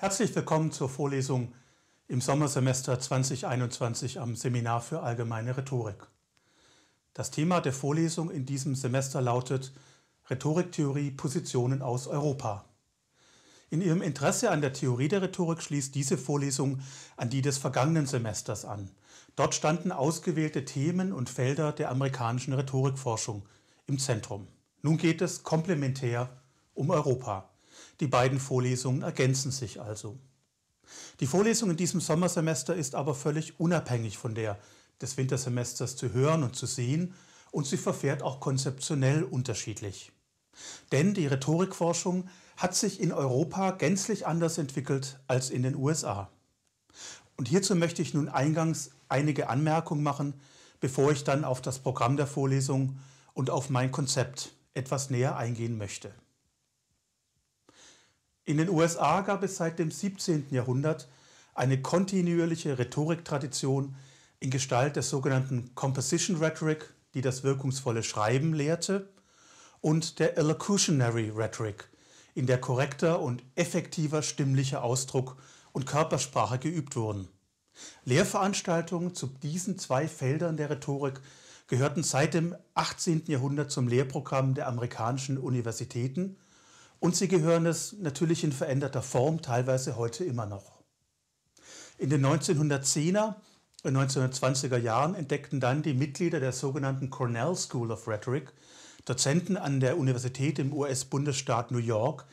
Herzlich willkommen zur Vorlesung im Sommersemester 2021 am Seminar für allgemeine Rhetorik. Das Thema der Vorlesung in diesem Semester lautet Rhetoriktheorie Positionen aus Europa. In ihrem Interesse an der Theorie der Rhetorik schließt diese Vorlesung an die des vergangenen Semesters an. Dort standen ausgewählte Themen und Felder der amerikanischen Rhetorikforschung im Zentrum. Nun geht es komplementär um Europa. Die beiden Vorlesungen ergänzen sich also. Die Vorlesung in diesem Sommersemester ist aber völlig unabhängig von der des Wintersemesters zu hören und zu sehen und sie verfährt auch konzeptionell unterschiedlich. Denn die Rhetorikforschung hat sich in Europa gänzlich anders entwickelt als in den USA. Und hierzu möchte ich nun eingangs einige Anmerkungen machen, bevor ich dann auf das Programm der Vorlesung und auf mein Konzept etwas näher eingehen möchte. In den USA gab es seit dem 17. Jahrhundert eine kontinuierliche Rhetoriktradition in Gestalt der sogenannten Composition Rhetoric, die das wirkungsvolle Schreiben lehrte, und der Elocutionary Rhetoric, in der korrekter und effektiver stimmlicher Ausdruck und Körpersprache geübt wurden. Lehrveranstaltungen zu diesen zwei Feldern der Rhetorik gehörten seit dem 18. Jahrhundert zum Lehrprogramm der amerikanischen Universitäten – und sie gehören es natürlich in veränderter Form teilweise heute immer noch. In den 1910er und 1920er Jahren entdeckten dann die Mitglieder der sogenannten Cornell School of Rhetoric, Dozenten an der Universität im US-Bundesstaat New York,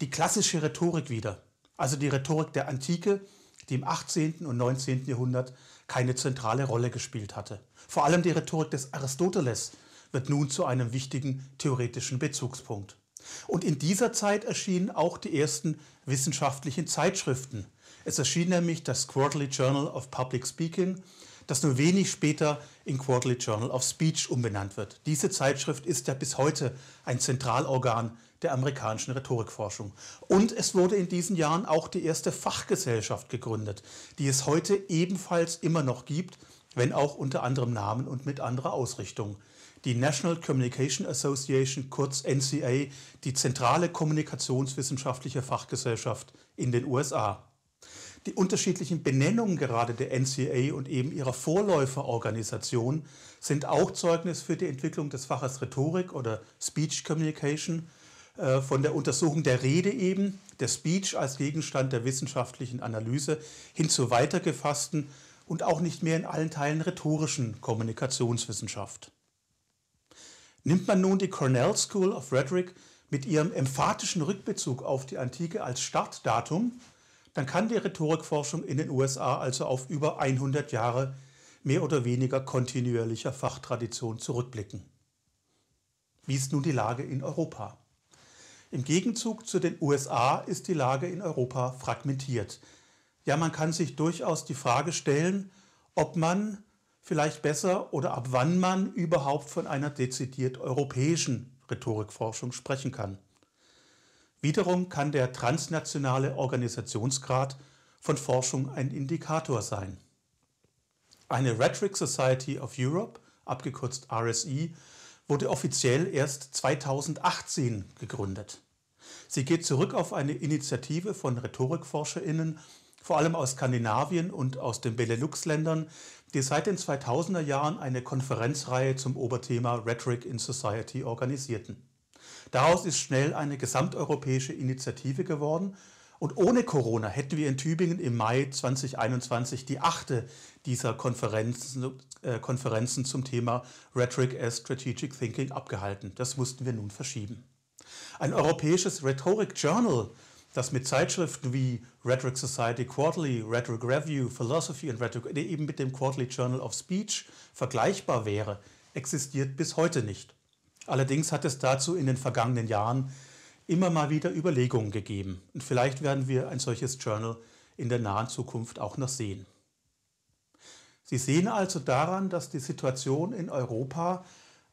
die klassische Rhetorik wieder, also die Rhetorik der Antike, die im 18. und 19. Jahrhundert keine zentrale Rolle gespielt hatte. Vor allem die Rhetorik des Aristoteles wird nun zu einem wichtigen theoretischen Bezugspunkt. Und in dieser Zeit erschienen auch die ersten wissenschaftlichen Zeitschriften. Es erschien nämlich das Quarterly Journal of Public Speaking, das nur wenig später in Quarterly Journal of Speech umbenannt wird. Diese Zeitschrift ist ja bis heute ein Zentralorgan der amerikanischen Rhetorikforschung. Und es wurde in diesen Jahren auch die erste Fachgesellschaft gegründet, die es heute ebenfalls immer noch gibt wenn auch unter anderem Namen und mit anderer Ausrichtung. Die National Communication Association, kurz NCA, die zentrale kommunikationswissenschaftliche Fachgesellschaft in den USA. Die unterschiedlichen Benennungen gerade der NCA und eben ihrer Vorläuferorganisation sind auch Zeugnis für die Entwicklung des Faches Rhetorik oder Speech Communication, äh, von der Untersuchung der Rede eben, der Speech als Gegenstand der wissenschaftlichen Analyse hin zu weitergefassten und auch nicht mehr in allen Teilen rhetorischen Kommunikationswissenschaft. Nimmt man nun die Cornell School of Rhetoric mit ihrem emphatischen Rückbezug auf die Antike als Startdatum, dann kann die Rhetorikforschung in den USA also auf über 100 Jahre mehr oder weniger kontinuierlicher Fachtradition zurückblicken. Wie ist nun die Lage in Europa? Im Gegenzug zu den USA ist die Lage in Europa fragmentiert. Ja, man kann sich durchaus die Frage stellen, ob man vielleicht besser oder ab wann man überhaupt von einer dezidiert europäischen Rhetorikforschung sprechen kann. Wiederum kann der transnationale Organisationsgrad von Forschung ein Indikator sein. Eine Rhetoric Society of Europe, abgekürzt RSE, wurde offiziell erst 2018 gegründet. Sie geht zurück auf eine Initiative von Rhetorikforscherinnen vor allem aus Skandinavien und aus den Benelux-Ländern, die seit den 2000er Jahren eine Konferenzreihe zum Oberthema Rhetoric in Society organisierten. Daraus ist schnell eine gesamteuropäische Initiative geworden und ohne Corona hätten wir in Tübingen im Mai 2021 die achte dieser Konferenzen, äh, Konferenzen zum Thema Rhetoric as Strategic Thinking abgehalten. Das mussten wir nun verschieben. Ein europäisches Rhetoric Journal dass mit Zeitschriften wie Rhetoric Society Quarterly, Rhetoric Review, Philosophy und Rhetoric, eben mit dem Quarterly Journal of Speech vergleichbar wäre, existiert bis heute nicht. Allerdings hat es dazu in den vergangenen Jahren immer mal wieder Überlegungen gegeben und vielleicht werden wir ein solches Journal in der nahen Zukunft auch noch sehen. Sie sehen also daran, dass die Situation in Europa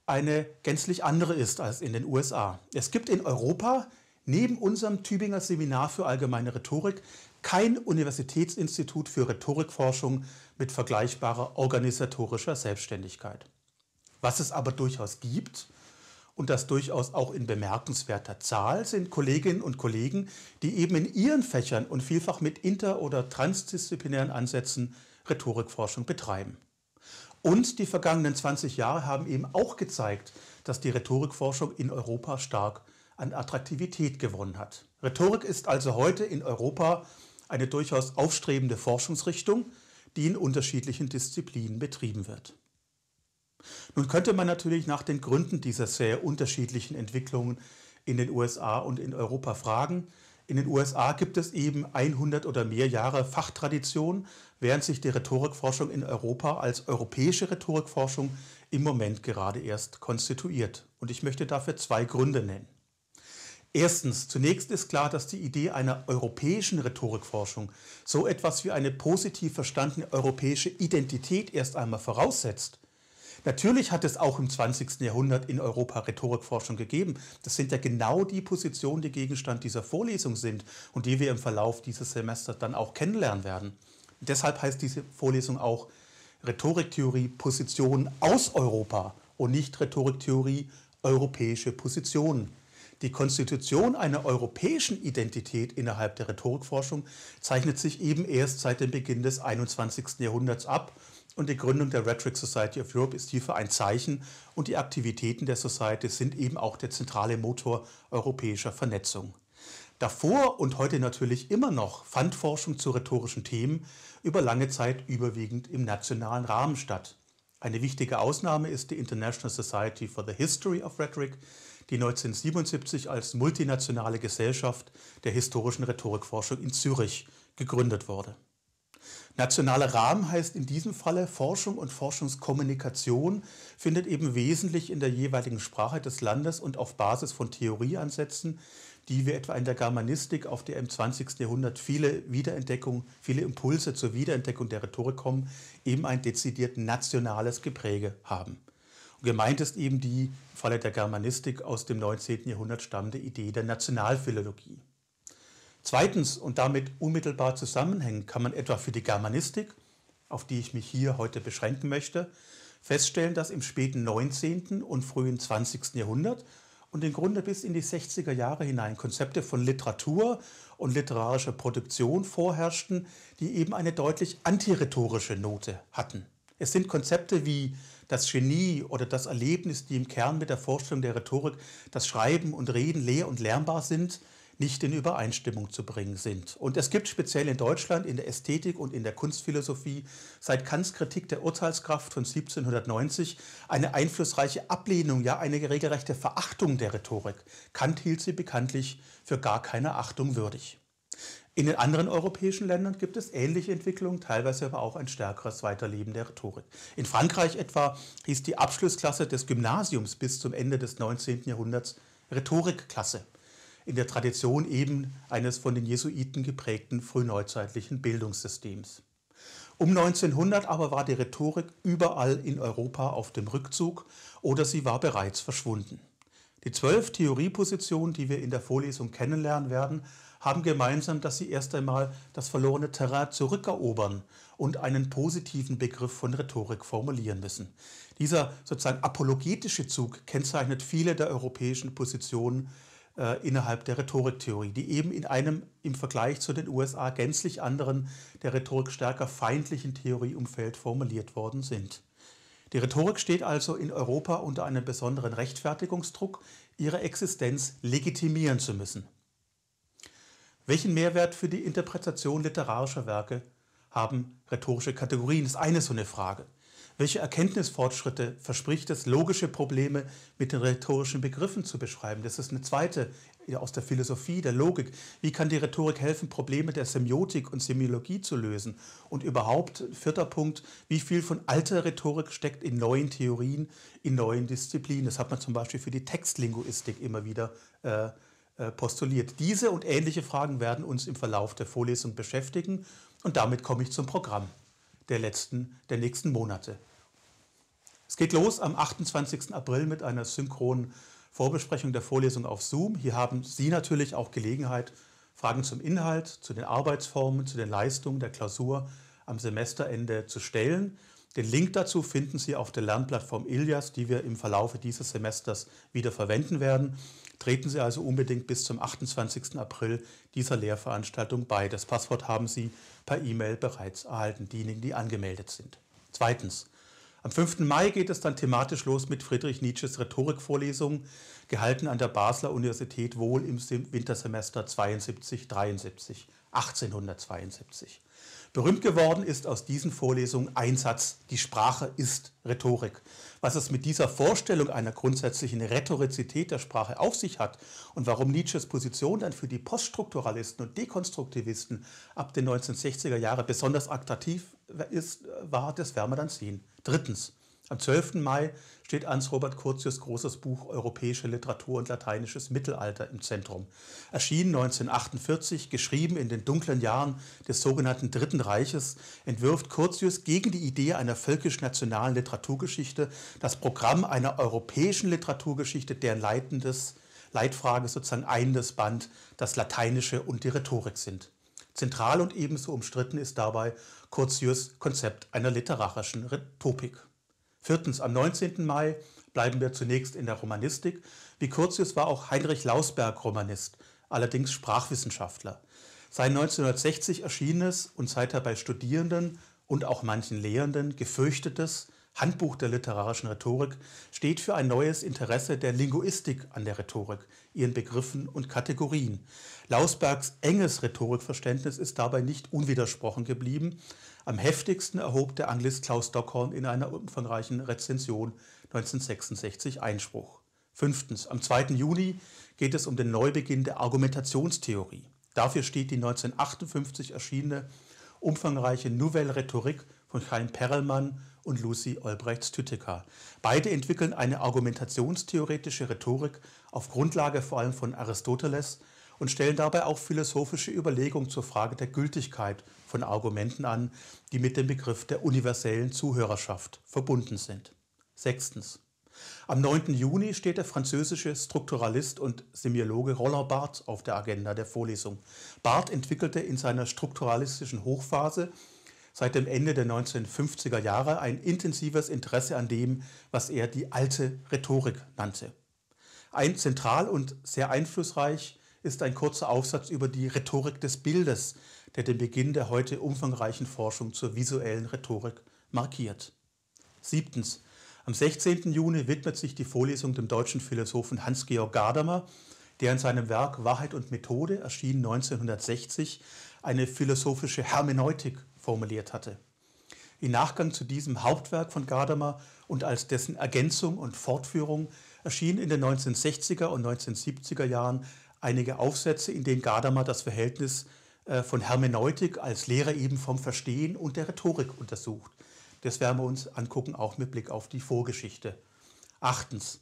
eine gänzlich andere ist als in den USA. Es gibt in Europa neben unserem Tübinger Seminar für allgemeine Rhetorik kein Universitätsinstitut für Rhetorikforschung mit vergleichbarer organisatorischer Selbstständigkeit. Was es aber durchaus gibt, und das durchaus auch in bemerkenswerter Zahl, sind Kolleginnen und Kollegen, die eben in ihren Fächern und vielfach mit inter- oder transdisziplinären Ansätzen Rhetorikforschung betreiben. Und die vergangenen 20 Jahre haben eben auch gezeigt, dass die Rhetorikforschung in Europa stark an Attraktivität gewonnen hat. Rhetorik ist also heute in Europa eine durchaus aufstrebende Forschungsrichtung, die in unterschiedlichen Disziplinen betrieben wird. Nun könnte man natürlich nach den Gründen dieser sehr unterschiedlichen Entwicklungen in den USA und in Europa fragen. In den USA gibt es eben 100 oder mehr Jahre Fachtradition, während sich die Rhetorikforschung in Europa als europäische Rhetorikforschung im Moment gerade erst konstituiert. Und ich möchte dafür zwei Gründe nennen. Erstens, zunächst ist klar, dass die Idee einer europäischen Rhetorikforschung so etwas wie eine positiv verstandene europäische Identität erst einmal voraussetzt. Natürlich hat es auch im 20. Jahrhundert in Europa Rhetorikforschung gegeben. Das sind ja genau die Positionen, die Gegenstand dieser Vorlesung sind und die wir im Verlauf dieses Semesters dann auch kennenlernen werden. Und deshalb heißt diese Vorlesung auch Rhetoriktheorie Positionen aus Europa und nicht Rhetoriktheorie europäische Positionen. Die Konstitution einer europäischen Identität innerhalb der Rhetorikforschung zeichnet sich eben erst seit dem Beginn des 21. Jahrhunderts ab und die Gründung der Rhetoric Society of Europe ist hierfür ein Zeichen und die Aktivitäten der Society sind eben auch der zentrale Motor europäischer Vernetzung. Davor und heute natürlich immer noch fand Forschung zu rhetorischen Themen über lange Zeit überwiegend im nationalen Rahmen statt. Eine wichtige Ausnahme ist die International Society for the History of Rhetoric, die 1977 als Multinationale Gesellschaft der historischen Rhetorikforschung in Zürich gegründet wurde. Nationaler Rahmen heißt in diesem Falle Forschung und Forschungskommunikation findet eben wesentlich in der jeweiligen Sprache des Landes und auf Basis von Theorieansätzen, die wir etwa in der Germanistik, auf der im 20. Jahrhundert viele Wiederentdeckung, viele Impulse zur Wiederentdeckung der Rhetorik kommen, eben ein dezidiert nationales Gepräge haben. Gemeint ist eben die im Falle der Germanistik aus dem 19. Jahrhundert stammende Idee der Nationalphilologie. Zweitens und damit unmittelbar zusammenhängend kann man etwa für die Germanistik, auf die ich mich hier heute beschränken möchte, feststellen, dass im späten 19. und frühen 20. Jahrhundert und im Grunde bis in die 60er Jahre hinein Konzepte von Literatur und literarischer Produktion vorherrschten, die eben eine deutlich antirhetorische Note hatten. Es sind Konzepte wie das Genie oder das Erlebnis, die im Kern mit der Vorstellung der Rhetorik, dass Schreiben und Reden leer und lernbar sind, nicht in Übereinstimmung zu bringen sind. Und es gibt speziell in Deutschland in der Ästhetik und in der Kunstphilosophie seit Kants Kritik der Urteilskraft von 1790 eine einflussreiche Ablehnung, ja eine regelrechte Verachtung der Rhetorik. Kant hielt sie bekanntlich für gar keine Achtung würdig. In den anderen europäischen Ländern gibt es ähnliche Entwicklungen, teilweise aber auch ein stärkeres Weiterleben der Rhetorik. In Frankreich etwa hieß die Abschlussklasse des Gymnasiums bis zum Ende des 19. Jahrhunderts Rhetorikklasse, in der Tradition eben eines von den Jesuiten geprägten frühneuzeitlichen Bildungssystems. Um 1900 aber war die Rhetorik überall in Europa auf dem Rückzug oder sie war bereits verschwunden. Die zwölf Theoriepositionen, die wir in der Vorlesung kennenlernen werden, haben gemeinsam, dass sie erst einmal das verlorene Terrain zurückerobern und einen positiven Begriff von Rhetorik formulieren müssen. Dieser sozusagen apologetische Zug kennzeichnet viele der europäischen Positionen äh, innerhalb der Rhetoriktheorie, die eben in einem im Vergleich zu den USA gänzlich anderen, der Rhetorik stärker feindlichen Theorieumfeld formuliert worden sind. Die Rhetorik steht also in Europa unter einem besonderen Rechtfertigungsdruck, ihre Existenz legitimieren zu müssen. Welchen Mehrwert für die Interpretation literarischer Werke haben rhetorische Kategorien, Das ist eine so eine Frage. Welche Erkenntnisfortschritte verspricht es, logische Probleme mit den rhetorischen Begriffen zu beschreiben? Das ist eine zweite aus der Philosophie, der Logik. Wie kann die Rhetorik helfen, Probleme der Semiotik und Semiologie zu lösen? Und überhaupt, vierter Punkt, wie viel von alter Rhetorik steckt in neuen Theorien, in neuen Disziplinen? Das hat man zum Beispiel für die Textlinguistik immer wieder äh, äh postuliert. Diese und ähnliche Fragen werden uns im Verlauf der Vorlesung beschäftigen. Und damit komme ich zum Programm der letzten, der nächsten Monate geht los am 28. April mit einer synchronen Vorbesprechung der Vorlesung auf Zoom. Hier haben Sie natürlich auch Gelegenheit, Fragen zum Inhalt, zu den Arbeitsformen, zu den Leistungen der Klausur am Semesterende zu stellen. Den Link dazu finden Sie auf der Lernplattform Ilias, die wir im Verlaufe dieses Semesters wieder verwenden werden. Treten Sie also unbedingt bis zum 28. April dieser Lehrveranstaltung bei. Das Passwort haben Sie per E-Mail bereits erhalten, diejenigen, die angemeldet sind. Zweitens, am 5. Mai geht es dann thematisch los mit Friedrich Nietzsches Rhetorikvorlesung, gehalten an der Basler Universität Wohl im Wintersemester 72, 73, 1872. Berühmt geworden ist aus diesen Vorlesungen ein Satz, die Sprache ist Rhetorik. Was es mit dieser Vorstellung einer grundsätzlichen Rhetorizität der Sprache auf sich hat und warum Nietzsches Position dann für die Poststrukturalisten und Dekonstruktivisten ab den 1960er Jahren besonders attraktiv äh, ist, äh, war, das werden wir dann sehen. Drittens, am 12. Mai steht Hans-Robert Curtius großes Buch Europäische Literatur und lateinisches Mittelalter im Zentrum. Erschienen 1948, geschrieben in den dunklen Jahren des sogenannten Dritten Reiches, entwirft Curtius gegen die Idee einer völkisch-nationalen Literaturgeschichte das Programm einer europäischen Literaturgeschichte, deren leitendes Leitfrage sozusagen einendes Band das Lateinische und die Rhetorik sind. Zentral und ebenso umstritten ist dabei Curtius' Konzept einer literarischen Topik. Viertens, am 19. Mai bleiben wir zunächst in der Romanistik. Wie Curtius war auch Heinrich Lausberg Romanist, allerdings Sprachwissenschaftler. Sein 1960 erschienenes und seither bei Studierenden und auch manchen Lehrenden gefürchtetes Handbuch der literarischen Rhetorik steht für ein neues Interesse der Linguistik an der Rhetorik, ihren Begriffen und Kategorien. Lausbergs enges Rhetorikverständnis ist dabei nicht unwidersprochen geblieben. Am heftigsten erhob der Anglist Klaus Stockhorn in einer umfangreichen Rezension 1966 Einspruch. Fünftens, am 2. Juni geht es um den Neubeginn der Argumentationstheorie. Dafür steht die 1958 erschienene umfangreiche Nouvelle Rhetorik von Chaim Perelmann und Lucy Olbrechts-Tüttiker. Beide entwickeln eine argumentationstheoretische Rhetorik auf Grundlage vor allem von Aristoteles und stellen dabei auch philosophische Überlegungen zur Frage der Gültigkeit von Argumenten an, die mit dem Begriff der universellen Zuhörerschaft verbunden sind. Sechstens. Am 9. Juni steht der französische Strukturalist und Semiologe Roland Barth auf der Agenda der Vorlesung. Barth entwickelte in seiner strukturalistischen Hochphase seit dem Ende der 1950er Jahre ein intensives Interesse an dem, was er die alte Rhetorik nannte. Ein zentral und sehr einflussreich ist ein kurzer Aufsatz über die Rhetorik des Bildes, der den Beginn der heute umfangreichen Forschung zur visuellen Rhetorik markiert. Siebtens. Am 16. Juni widmet sich die Vorlesung dem deutschen Philosophen Hans-Georg Gadamer, der in seinem Werk Wahrheit und Methode erschien 1960 eine philosophische Hermeneutik formuliert hatte. Im Nachgang zu diesem Hauptwerk von Gadamer und als dessen Ergänzung und Fortführung erschienen in den 1960er und 1970er Jahren einige Aufsätze, in denen Gadamer das Verhältnis äh, von Hermeneutik als Lehre eben vom Verstehen und der Rhetorik untersucht. Das werden wir uns angucken, auch mit Blick auf die Vorgeschichte. Achtens,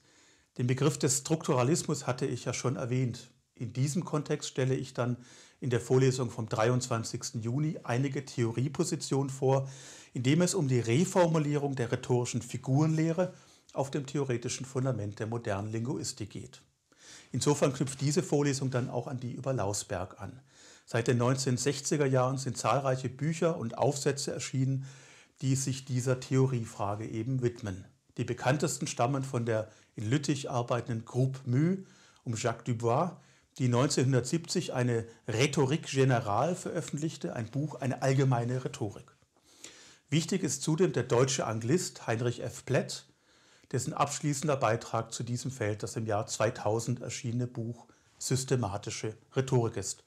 den Begriff des Strukturalismus hatte ich ja schon erwähnt. In diesem Kontext stelle ich dann in der Vorlesung vom 23. Juni einige Theoriepositionen vor, indem es um die Reformulierung der rhetorischen Figurenlehre auf dem theoretischen Fundament der modernen Linguistik geht. Insofern knüpft diese Vorlesung dann auch an die über Lausberg an. Seit den 1960er Jahren sind zahlreiche Bücher und Aufsätze erschienen, die sich dieser Theoriefrage eben widmen. Die bekanntesten stammen von der in Lüttich arbeitenden Groupe Mü um Jacques Dubois, die 1970 eine Rhetorik General veröffentlichte, ein Buch, eine allgemeine Rhetorik. Wichtig ist zudem der deutsche Anglist Heinrich F. Plett, dessen abschließender Beitrag zu diesem Feld das im Jahr 2000 erschienene Buch Systematische Rhetorik ist.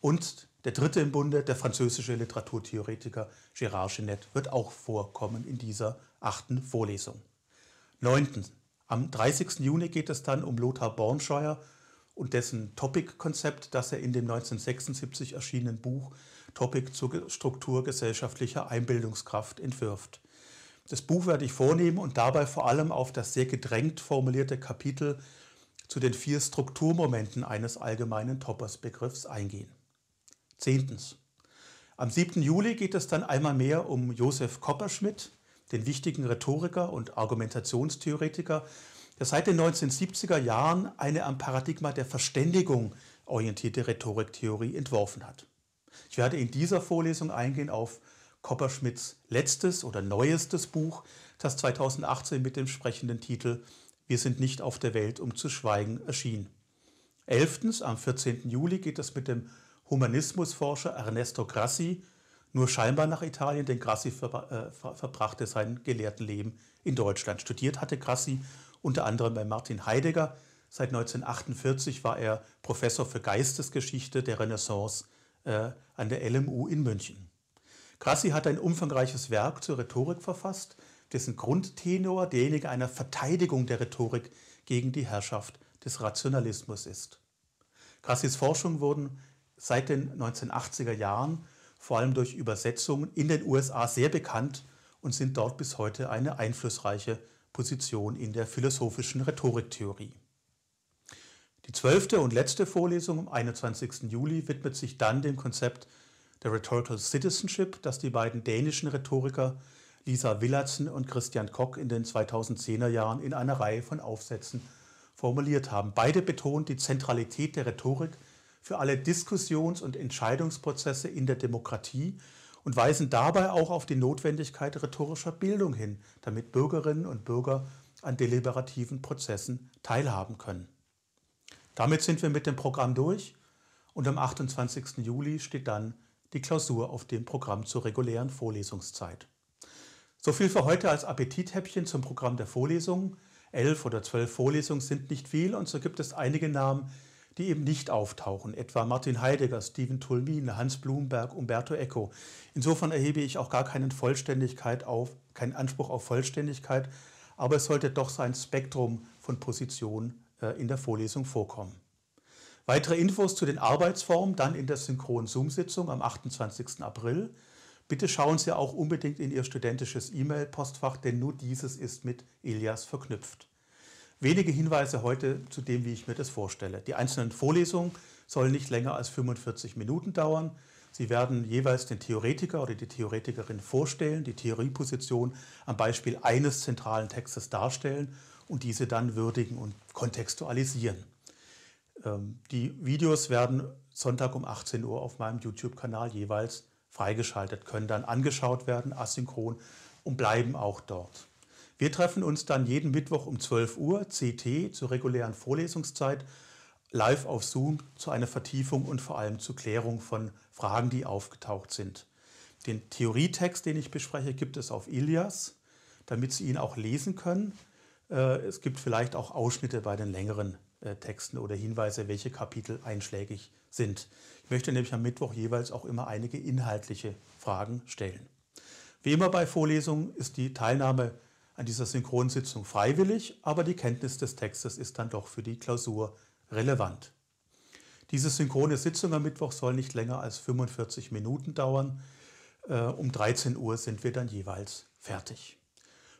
Und der dritte im Bunde, der französische Literaturtheoretiker Gérard Genet, wird auch vorkommen in dieser achten Vorlesung. Neuntens. Am 30. Juni geht es dann um Lothar Bornscheuer und dessen Topic-Konzept, das er in dem 1976 erschienenen Buch Topic zur Struktur gesellschaftlicher Einbildungskraft entwirft. Das Buch werde ich vornehmen und dabei vor allem auf das sehr gedrängt formulierte Kapitel zu den vier Strukturmomenten eines allgemeinen Toppers-Begriffs eingehen. Zehntens. Am 7. Juli geht es dann einmal mehr um Josef Kopperschmidt, den wichtigen Rhetoriker und Argumentationstheoretiker seit den 1970er Jahren eine am Paradigma der Verständigung orientierte Rhetoriktheorie entworfen hat. Ich werde in dieser Vorlesung eingehen auf Kopperschmidts letztes oder neuestes Buch, das 2018 mit dem sprechenden Titel Wir sind nicht auf der Welt, um zu schweigen erschien. Elftens, am 14. Juli geht es mit dem Humanismusforscher Ernesto Grassi nur scheinbar nach Italien, denn Grassi ver äh, ver verbrachte sein gelehrten Leben in Deutschland. Studiert hatte Grassi unter anderem bei Martin Heidegger. Seit 1948 war er Professor für Geistesgeschichte der Renaissance äh, an der LMU in München. Grassi hat ein umfangreiches Werk zur Rhetorik verfasst, dessen Grundtenor derjenige einer Verteidigung der Rhetorik gegen die Herrschaft des Rationalismus ist. Grassis Forschungen wurden seit den 1980er Jahren vor allem durch Übersetzungen in den USA sehr bekannt und sind dort bis heute eine einflussreiche Position in der philosophischen Rhetoriktheorie. Die zwölfte und letzte Vorlesung am 21. Juli widmet sich dann dem Konzept der Rhetorical Citizenship, das die beiden dänischen Rhetoriker Lisa Willardsen und Christian Koch in den 2010er Jahren in einer Reihe von Aufsätzen formuliert haben. Beide betont die Zentralität der Rhetorik für alle Diskussions- und Entscheidungsprozesse in der Demokratie und weisen dabei auch auf die Notwendigkeit rhetorischer Bildung hin, damit Bürgerinnen und Bürger an deliberativen Prozessen teilhaben können. Damit sind wir mit dem Programm durch und am 28. Juli steht dann die Klausur auf dem Programm zur regulären Vorlesungszeit. So viel für heute als Appetithäppchen zum Programm der Vorlesungen. Elf oder zwölf Vorlesungen sind nicht viel und so gibt es einige Namen, die eben nicht auftauchen, etwa Martin Heidegger, Stephen Tolmin, Hans Blumberg, Umberto Eco. Insofern erhebe ich auch gar keinen, Vollständigkeit auf, keinen Anspruch auf Vollständigkeit, aber es sollte doch sein Spektrum von Positionen äh, in der Vorlesung vorkommen. Weitere Infos zu den Arbeitsformen dann in der synchronen zoom sitzung am 28. April. Bitte schauen Sie auch unbedingt in Ihr studentisches E-Mail-Postfach, denn nur dieses ist mit Elias verknüpft. Wenige Hinweise heute zu dem, wie ich mir das vorstelle. Die einzelnen Vorlesungen sollen nicht länger als 45 Minuten dauern. Sie werden jeweils den Theoretiker oder die Theoretikerin vorstellen, die Theorieposition am Beispiel eines zentralen Textes darstellen und diese dann würdigen und kontextualisieren. Ähm, die Videos werden Sonntag um 18 Uhr auf meinem YouTube-Kanal jeweils freigeschaltet, können dann angeschaut werden, asynchron und bleiben auch dort. Wir treffen uns dann jeden Mittwoch um 12 Uhr CT zur regulären Vorlesungszeit live auf Zoom zu einer Vertiefung und vor allem zur Klärung von Fragen, die aufgetaucht sind. Den Theorietext, den ich bespreche, gibt es auf Ilias, damit Sie ihn auch lesen können. Äh, es gibt vielleicht auch Ausschnitte bei den längeren äh, Texten oder Hinweise, welche Kapitel einschlägig sind. Ich möchte nämlich am Mittwoch jeweils auch immer einige inhaltliche Fragen stellen. Wie immer bei Vorlesungen ist die Teilnahme an dieser Synchronsitzung freiwillig, aber die Kenntnis des Textes ist dann doch für die Klausur relevant. Diese synchrone Sitzung am Mittwoch soll nicht länger als 45 Minuten dauern. Äh, um 13 Uhr sind wir dann jeweils fertig.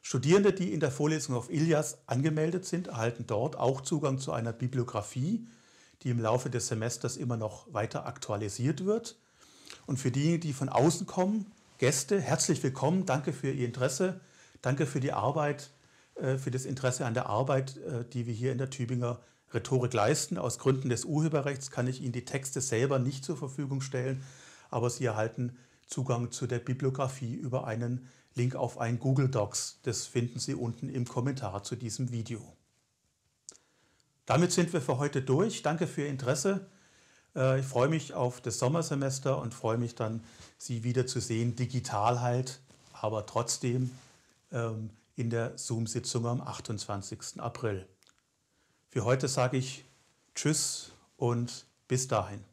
Studierende, die in der Vorlesung auf Ilias angemeldet sind, erhalten dort auch Zugang zu einer Bibliografie, die im Laufe des Semesters immer noch weiter aktualisiert wird. Und für diejenigen, die von außen kommen, Gäste, herzlich willkommen, danke für Ihr Interesse. Danke für die Arbeit, äh, für das Interesse an der Arbeit, äh, die wir hier in der Tübinger Rhetorik leisten. Aus Gründen des Urheberrechts kann ich Ihnen die Texte selber nicht zur Verfügung stellen, aber Sie erhalten Zugang zu der Bibliografie über einen Link auf ein Google Docs. Das finden Sie unten im Kommentar zu diesem Video. Damit sind wir für heute durch. Danke für Ihr Interesse. Äh, ich freue mich auf das Sommersemester und freue mich dann, Sie wiederzusehen, digital halt, aber trotzdem ähm, in der Zoom-Sitzung am 28. April. Für heute sage ich Tschüss und bis dahin.